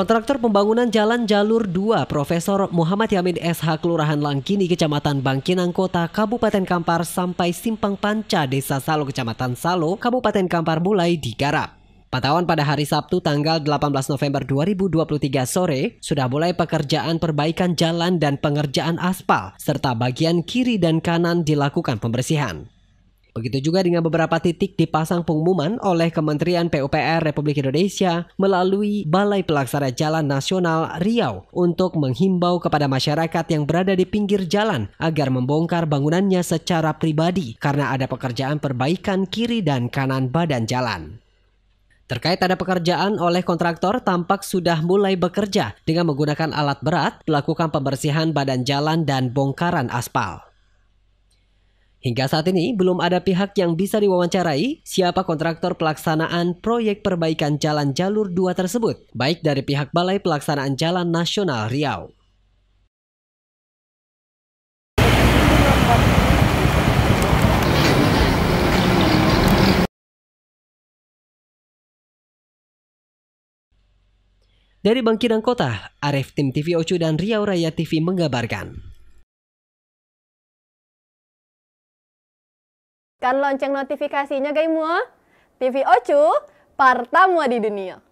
Kontraktor pembangunan Jalan Jalur 2 Profesor Muhammad Yamin SH Kelurahan Langkini Kecamatan Bangkinang Kota Kabupaten Kampar sampai Simpang Panca Desa Salo Kecamatan Salo Kabupaten Kampar mulai digarap. Pantauan pada hari Sabtu tanggal 18 November 2023 sore sudah mulai pekerjaan perbaikan jalan dan pengerjaan aspal serta bagian kiri dan kanan dilakukan pembersihan. Begitu juga dengan beberapa titik dipasang pengumuman oleh Kementerian PUPR Republik Indonesia melalui Balai Pelaksana Jalan Nasional Riau untuk menghimbau kepada masyarakat yang berada di pinggir jalan agar membongkar bangunannya secara pribadi karena ada pekerjaan perbaikan kiri dan kanan badan jalan. Terkait ada pekerjaan oleh kontraktor tampak sudah mulai bekerja dengan menggunakan alat berat melakukan pembersihan badan jalan dan bongkaran aspal. Hingga saat ini belum ada pihak yang bisa diwawancarai siapa kontraktor pelaksanaan proyek perbaikan jalan jalur 2 tersebut, baik dari pihak Balai Pelaksanaan Jalan Nasional Riau. Dari Bangkinang Kota, Arif Tim TV Ocu dan Riau Raya TV menggabarkan. Kan lonceng notifikasinya gaimu. TV Ocu, partamu di dunia.